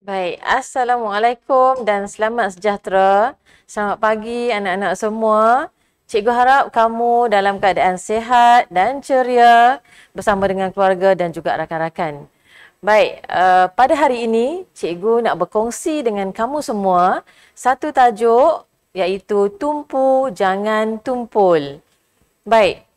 Baik, Assalamualaikum dan selamat sejahtera. Selamat pagi anak-anak semua. Cikgu harap kamu dalam keadaan sehat dan ceria bersama dengan keluarga dan juga rakan-rakan. Baik, uh, pada hari ini cikgu nak berkongsi dengan kamu semua satu tajuk iaitu tumpu jangan tumpul. Baik.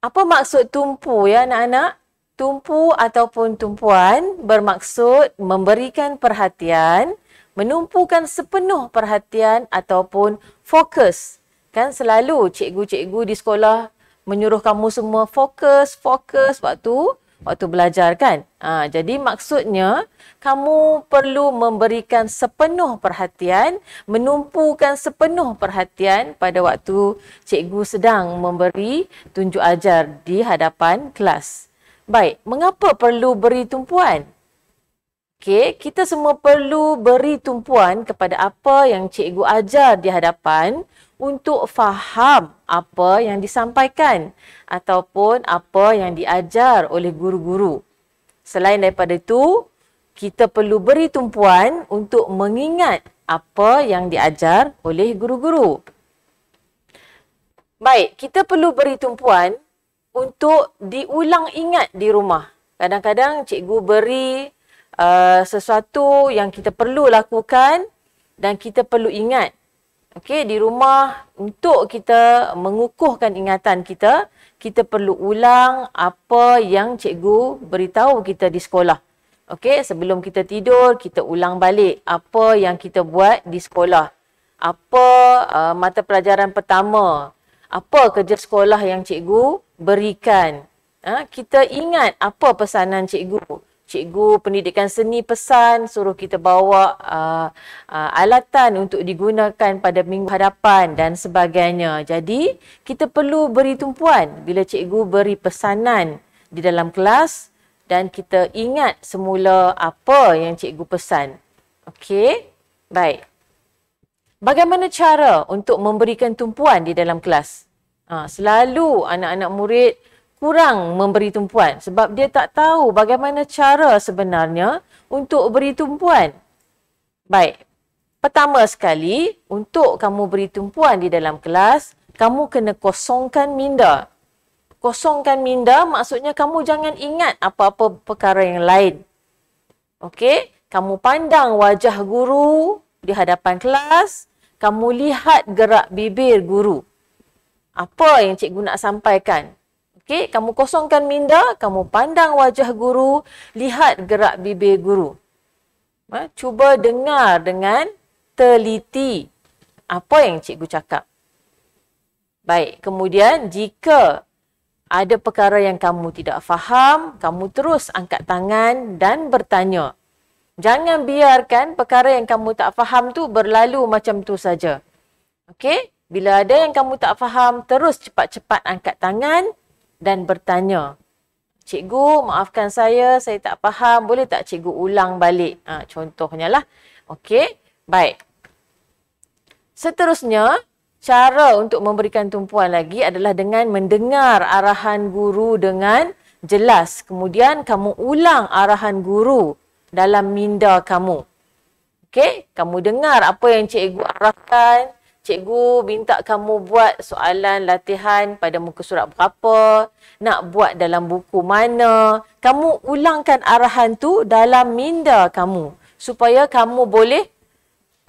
Apa maksud tumpu ya anak-anak? tumpu ataupun tumpuan bermaksud memberikan perhatian, menumpukan sepenuh perhatian ataupun fokus. Kan selalu cikgu-cikgu di sekolah menyuruh kamu semua fokus, fokus waktu waktu belajar kan. Ha, jadi maksudnya kamu perlu memberikan sepenuh perhatian, menumpukan sepenuh perhatian pada waktu cikgu sedang memberi tunjuk ajar di hadapan kelas. Baik, mengapa perlu beri tumpuan? Okey, kita semua perlu beri tumpuan kepada apa yang cikgu ajar di hadapan untuk faham apa yang disampaikan ataupun apa yang diajar oleh guru-guru. Selain daripada itu, kita perlu beri tumpuan untuk mengingat apa yang diajar oleh guru-guru. Baik, kita perlu beri tumpuan untuk diulang ingat di rumah. Kadang-kadang cikgu beri uh, sesuatu yang kita perlu lakukan dan kita perlu ingat. Okey, di rumah untuk kita mengukuhkan ingatan kita, kita perlu ulang apa yang cikgu beritahu kita di sekolah. Okey, sebelum kita tidur, kita ulang balik apa yang kita buat di sekolah. Apa uh, mata pelajaran pertama? Apa kerja sekolah yang cikgu berikan. Ha, kita ingat apa pesanan cikgu. Cikgu pendidikan seni pesan suruh kita bawa uh, uh, alatan untuk digunakan pada minggu hadapan dan sebagainya. Jadi kita perlu beri tumpuan bila cikgu beri pesanan di dalam kelas dan kita ingat semula apa yang cikgu pesan. Okey, baik. Bagaimana cara untuk memberikan tumpuan di dalam kelas? Ha, selalu anak-anak murid kurang memberi tumpuan sebab dia tak tahu bagaimana cara sebenarnya untuk beri tumpuan. Baik, pertama sekali untuk kamu beri tumpuan di dalam kelas, kamu kena kosongkan minda. Kosongkan minda maksudnya kamu jangan ingat apa-apa perkara yang lain. Okey, kamu pandang wajah guru di hadapan kelas, kamu lihat gerak bibir guru apa yang cikgu nak sampaikan. Okey, kamu kosongkan minda, kamu pandang wajah guru, lihat gerak bibir guru. Ha, cuba dengar dengan teliti apa yang cikgu cakap. Baik, kemudian jika ada perkara yang kamu tidak faham, kamu terus angkat tangan dan bertanya. Jangan biarkan perkara yang kamu tak faham tu berlalu macam tu saja. Okey? Bila ada yang kamu tak faham, terus cepat-cepat angkat tangan dan bertanya. Cikgu, maafkan saya, saya tak faham. Boleh tak cikgu ulang balik? Ha, contohnya lah. Okey, baik. Seterusnya, cara untuk memberikan tumpuan lagi adalah dengan mendengar arahan guru dengan jelas. Kemudian, kamu ulang arahan guru dalam minda kamu. Okey, kamu dengar apa yang cikgu arahkan cikgu minta kamu buat soalan latihan pada muka surat berapa, nak buat dalam buku mana. Kamu ulangkan arahan tu dalam minda kamu supaya kamu boleh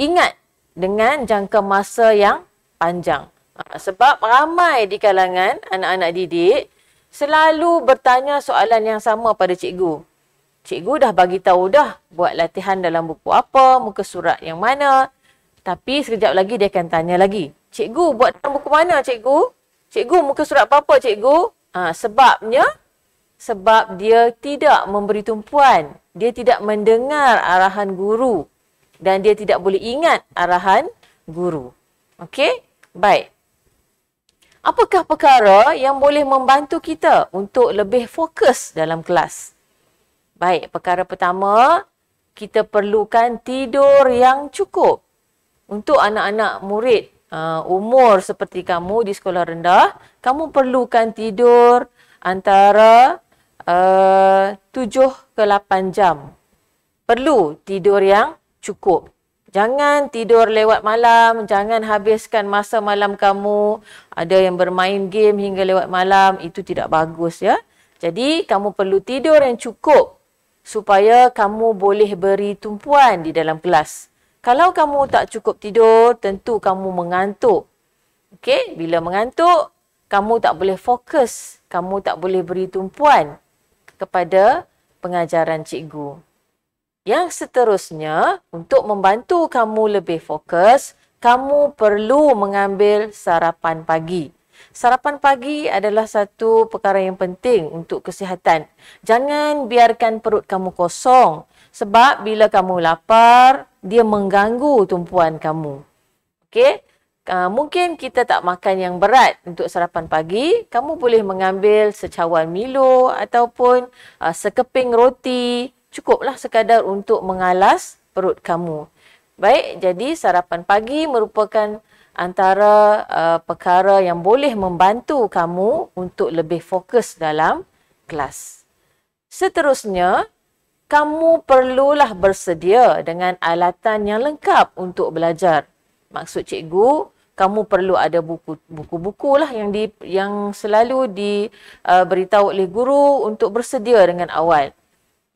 ingat dengan jangka masa yang panjang. Ha, sebab ramai di kalangan anak-anak didik selalu bertanya soalan yang sama pada cikgu. Cikgu dah bagi tahu dah buat latihan dalam buku apa, muka surat yang mana, tapi sekejap lagi dia akan tanya lagi. Cikgu buat dalam buku mana cikgu? Cikgu muka surat apa-apa cikgu? Ha, sebabnya, sebab dia tidak memberi tumpuan. Dia tidak mendengar arahan guru. Dan dia tidak boleh ingat arahan guru. Okey? Baik. Apakah perkara yang boleh membantu kita untuk lebih fokus dalam kelas? Baik, perkara pertama, kita perlukan tidur yang cukup untuk anak-anak murid uh, umur seperti kamu di sekolah rendah, kamu perlukan tidur antara uh, 7 ke 8 jam. Perlu tidur yang cukup. Jangan tidur lewat malam, jangan habiskan masa malam kamu. Ada yang bermain game hingga lewat malam, itu tidak bagus ya. Jadi kamu perlu tidur yang cukup supaya kamu boleh beri tumpuan di dalam kelas. Kalau kamu tak cukup tidur, tentu kamu mengantuk. Okey, bila mengantuk, kamu tak boleh fokus, kamu tak boleh beri tumpuan kepada pengajaran cikgu. Yang seterusnya, untuk membantu kamu lebih fokus, kamu perlu mengambil sarapan pagi. Sarapan pagi adalah satu perkara yang penting untuk kesihatan. Jangan biarkan perut kamu kosong. Sebab bila kamu lapar, dia mengganggu tumpuan kamu. Okey? Uh, mungkin kita tak makan yang berat untuk sarapan pagi, kamu boleh mengambil secawan Milo ataupun uh, sekeping roti, cukuplah sekadar untuk mengalas perut kamu. Baik, jadi sarapan pagi merupakan antara uh, perkara yang boleh membantu kamu untuk lebih fokus dalam kelas. Seterusnya, kamu perlulah bersedia dengan alatan yang lengkap untuk belajar. Maksud cikgu, kamu perlu ada buku-buku lah yang di yang selalu diberitahu uh, oleh guru untuk bersedia dengan awal.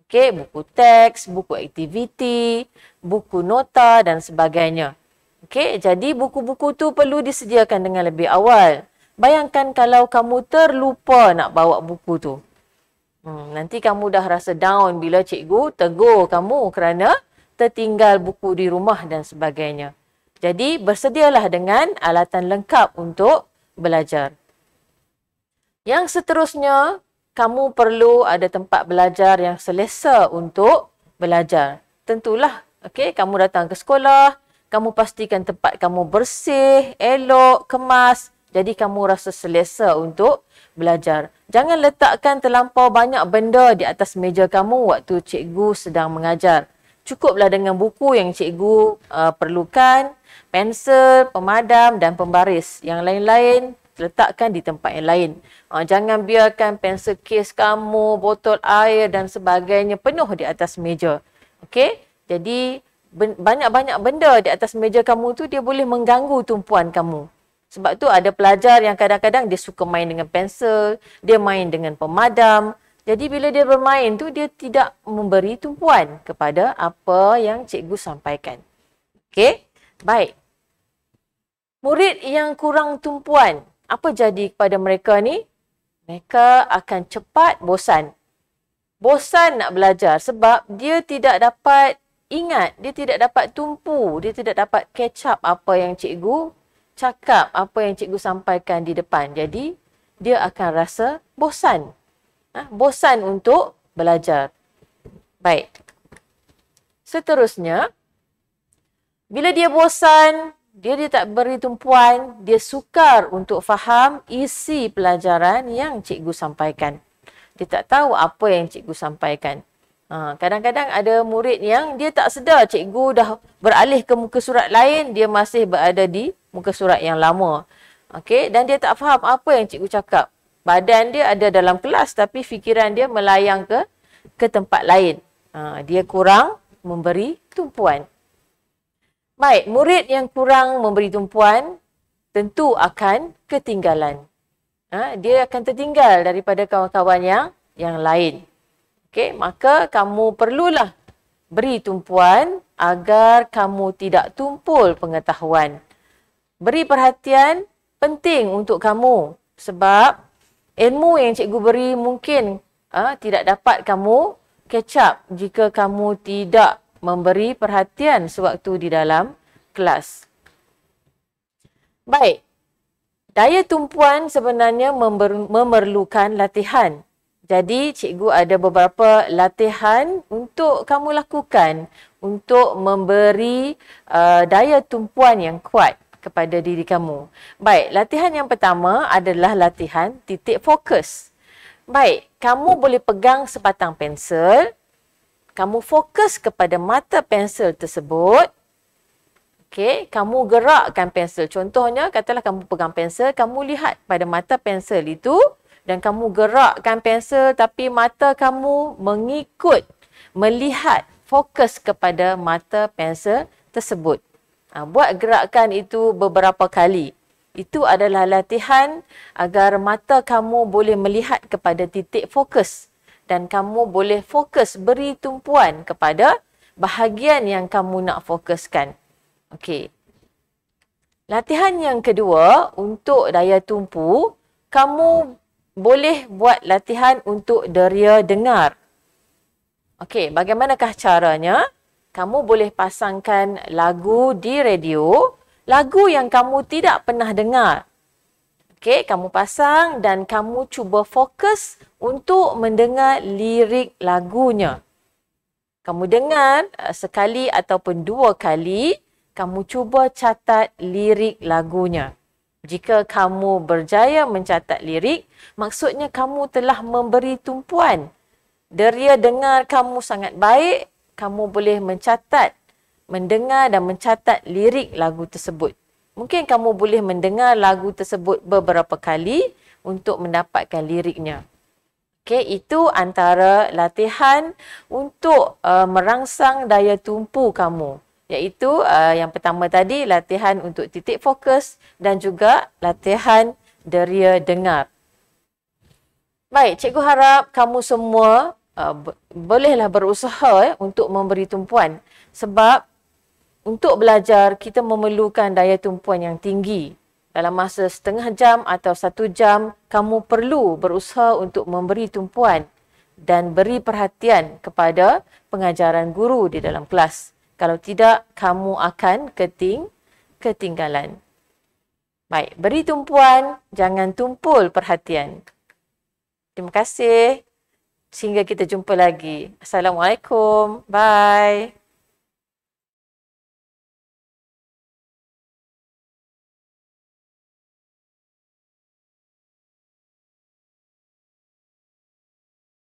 Okey, buku teks, buku aktiviti, buku nota dan sebagainya. Okey, jadi buku-buku tu perlu disediakan dengan lebih awal. Bayangkan kalau kamu terlupa nak bawa buku tu. Hmm, nanti kamu dah rasa down bila cikgu tegur kamu kerana tertinggal buku di rumah dan sebagainya. Jadi bersedialah dengan alatan lengkap untuk belajar. Yang seterusnya, kamu perlu ada tempat belajar yang selesa untuk belajar. Tentulah, okay, kamu datang ke sekolah, kamu pastikan tempat kamu bersih, elok, kemas, jadi kamu rasa selesa untuk belajar. Jangan letakkan terlampau banyak benda di atas meja kamu waktu cikgu sedang mengajar. Cukuplah dengan buku yang cikgu uh, perlukan, pensel, pemadam dan pembaris. Yang lain-lain letakkan di tempat yang lain. Uh, jangan biarkan pensel kes kamu, botol air dan sebagainya penuh di atas meja. Okey? Jadi ben- banyak-banyak benda di atas meja kamu tu dia boleh mengganggu tumpuan kamu. Sebab tu ada pelajar yang kadang-kadang dia suka main dengan pensel, dia main dengan pemadam. Jadi bila dia bermain tu dia tidak memberi tumpuan kepada apa yang cikgu sampaikan. Okey? Baik. Murid yang kurang tumpuan, apa jadi kepada mereka ni? Mereka akan cepat bosan. Bosan nak belajar sebab dia tidak dapat ingat, dia tidak dapat tumpu, dia tidak dapat catch up apa yang cikgu cakap apa yang cikgu sampaikan di depan. Jadi, dia akan rasa bosan. Ha? Bosan untuk belajar. Baik. Seterusnya, bila dia bosan, dia, dia tak beri tumpuan, dia sukar untuk faham isi pelajaran yang cikgu sampaikan. Dia tak tahu apa yang cikgu sampaikan. Ha, kadang-kadang ha, ada murid yang dia tak sedar cikgu dah beralih ke muka surat lain, dia masih berada di muka surat yang lama. Okey, dan dia tak faham apa yang cikgu cakap. Badan dia ada dalam kelas tapi fikiran dia melayang ke ke tempat lain. Ha, dia kurang memberi tumpuan. Baik, murid yang kurang memberi tumpuan tentu akan ketinggalan. Ha, dia akan tertinggal daripada kawan-kawan yang yang lain. Okey, maka kamu perlulah beri tumpuan agar kamu tidak tumpul pengetahuan beri perhatian penting untuk kamu sebab ilmu yang cikgu beri mungkin uh, tidak dapat kamu catch up jika kamu tidak memberi perhatian sewaktu di dalam kelas. Baik. Daya tumpuan sebenarnya memerlukan latihan. Jadi cikgu ada beberapa latihan untuk kamu lakukan untuk memberi uh, daya tumpuan yang kuat kepada diri kamu. Baik, latihan yang pertama adalah latihan titik fokus. Baik, kamu boleh pegang sebatang pensel. Kamu fokus kepada mata pensel tersebut. Okey, kamu gerakkan pensel. Contohnya, katalah kamu pegang pensel, kamu lihat pada mata pensel itu dan kamu gerakkan pensel tapi mata kamu mengikut, melihat, fokus kepada mata pensel tersebut. Ha, buat gerakan itu beberapa kali. Itu adalah latihan agar mata kamu boleh melihat kepada titik fokus dan kamu boleh fokus beri tumpuan kepada bahagian yang kamu nak fokuskan. Okey. Latihan yang kedua untuk daya tumpu, kamu boleh buat latihan untuk deria dengar. Okey, bagaimanakah caranya? kamu boleh pasangkan lagu di radio, lagu yang kamu tidak pernah dengar. Okey, kamu pasang dan kamu cuba fokus untuk mendengar lirik lagunya. Kamu dengar eh, sekali ataupun dua kali, kamu cuba catat lirik lagunya. Jika kamu berjaya mencatat lirik, maksudnya kamu telah memberi tumpuan. Deria dengar kamu sangat baik kamu boleh mencatat, mendengar dan mencatat lirik lagu tersebut. Mungkin kamu boleh mendengar lagu tersebut beberapa kali untuk mendapatkan liriknya. Okay, itu antara latihan untuk uh, merangsang daya tumpu kamu. Iaitu uh, yang pertama tadi, latihan untuk titik fokus dan juga latihan deria dengar. Baik, cikgu harap kamu semua uh, bolehlah berusaha eh, untuk memberi tumpuan sebab untuk belajar kita memerlukan daya tumpuan yang tinggi dalam masa setengah jam atau satu jam kamu perlu berusaha untuk memberi tumpuan dan beri perhatian kepada pengajaran guru di dalam kelas kalau tidak kamu akan keting ketinggalan baik beri tumpuan jangan tumpul perhatian terima kasih Sehingga kita jumpa lagi. Assalamualaikum. Bye.